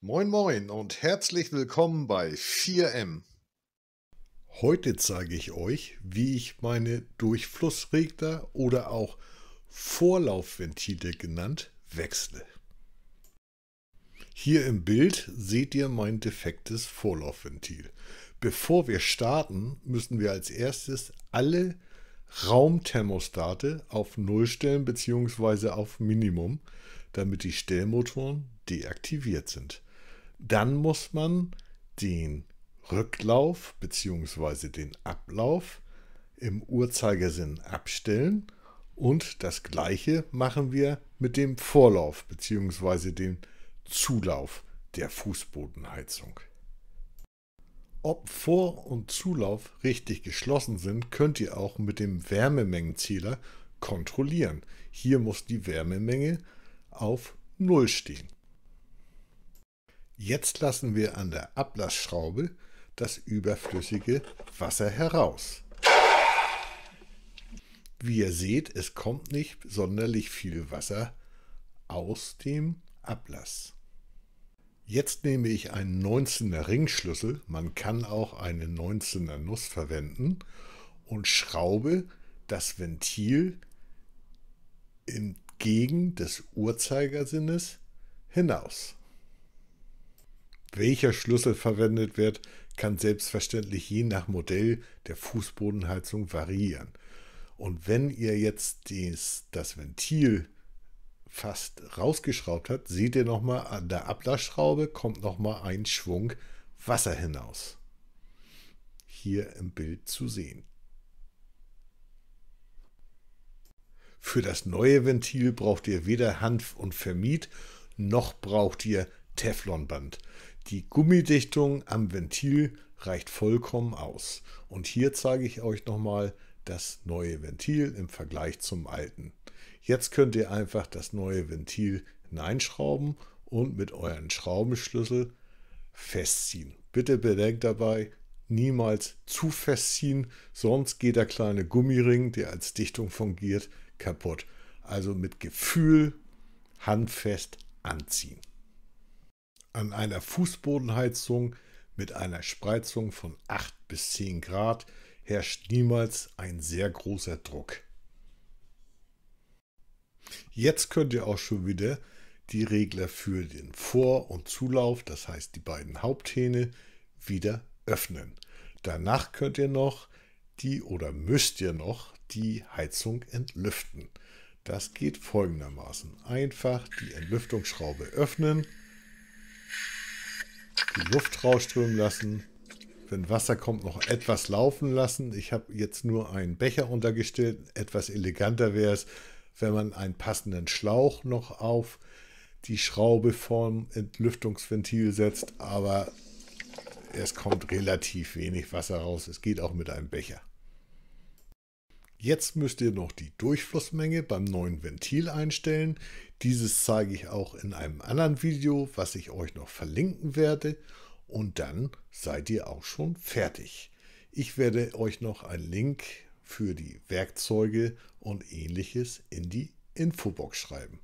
Moin moin und herzlich willkommen bei 4M. Heute zeige ich euch, wie ich meine Durchflussregler oder auch Vorlaufventile genannt wechsle. Hier im Bild seht ihr mein defektes Vorlaufventil. Bevor wir starten, müssen wir als erstes alle Raumthermostate auf Null stellen bzw. auf Minimum, damit die Stellmotoren deaktiviert sind. Dann muss man den Rücklauf bzw. den Ablauf im Uhrzeigersinn abstellen und das gleiche machen wir mit dem Vorlauf bzw. dem Zulauf der Fußbodenheizung. Ob Vor- und Zulauf richtig geschlossen sind, könnt ihr auch mit dem Wärmemengenzähler kontrollieren. Hier muss die Wärmemenge auf 0 stehen. Jetzt lassen wir an der Ablassschraube das überflüssige Wasser heraus. Wie ihr seht, es kommt nicht sonderlich viel Wasser aus dem Ablass. Jetzt nehme ich einen 19er Ringschlüssel, man kann auch eine 19er Nuss verwenden und schraube das Ventil entgegen des Uhrzeigersinnes hinaus. Welcher Schlüssel verwendet wird, kann selbstverständlich je nach Modell der Fußbodenheizung variieren. Und wenn ihr jetzt dies, das Ventil fast rausgeschraubt hat, seht ihr nochmal an der Ablassschraube kommt nochmal ein Schwung Wasser hinaus. Hier im Bild zu sehen. Für das neue Ventil braucht ihr weder Hanf und Vermiet, noch braucht ihr Teflonband. Die Gummidichtung am Ventil reicht vollkommen aus. Und hier zeige ich euch nochmal das neue Ventil im Vergleich zum alten. Jetzt könnt ihr einfach das neue Ventil hineinschrauben und mit euren Schraubenschlüssel festziehen. Bitte bedenkt dabei, niemals zu festziehen, sonst geht der kleine Gummiring, der als Dichtung fungiert, kaputt. Also mit Gefühl handfest anziehen. An einer Fußbodenheizung mit einer Spreizung von 8 bis 10 Grad herrscht niemals ein sehr großer Druck. Jetzt könnt ihr auch schon wieder die Regler für den Vor- und Zulauf, das heißt die beiden Haupthähne, wieder öffnen. Danach könnt ihr noch die oder müsst ihr noch die Heizung entlüften. Das geht folgendermaßen. Einfach die Entlüftungsschraube öffnen, die Luft rausströmen lassen, wenn Wasser kommt, noch etwas laufen lassen. Ich habe jetzt nur einen Becher untergestellt. Etwas eleganter wäre es, wenn man einen passenden Schlauch noch auf die Schraube vom Entlüftungsventil setzt, aber es kommt relativ wenig Wasser raus. Es geht auch mit einem Becher. Jetzt müsst ihr noch die Durchflussmenge beim neuen Ventil einstellen. Dieses zeige ich auch in einem anderen Video, was ich euch noch verlinken werde. Und dann seid ihr auch schon fertig. Ich werde euch noch einen Link für die Werkzeuge und ähnliches in die Infobox schreiben.